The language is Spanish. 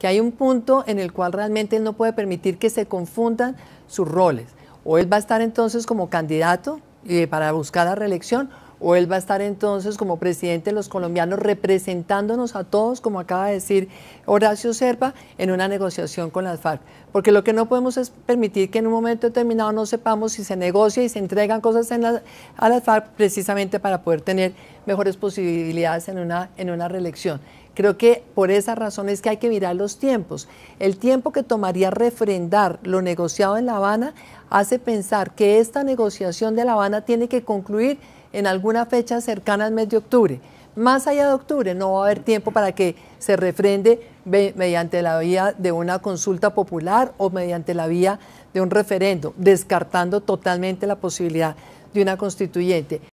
que hay un punto en el cual realmente él no puede permitir que se confundan sus roles. O él va a estar entonces como candidato eh, para buscar la reelección o él va a estar entonces como presidente de los colombianos representándonos a todos, como acaba de decir Horacio Serpa, en una negociación con las FARC. Porque lo que no podemos es permitir que en un momento determinado no sepamos si se negocia y se entregan cosas en a las FARC precisamente para poder tener mejores posibilidades en una, en una reelección. Creo que por esa razón es que hay que mirar los tiempos. El tiempo que tomaría refrendar lo negociado en La Habana hace pensar que esta negociación de La Habana tiene que concluir en alguna fecha cercana al mes de octubre. Más allá de octubre no va a haber tiempo para que se refrende mediante la vía de una consulta popular o mediante la vía de un referendo, descartando totalmente la posibilidad de una constituyente.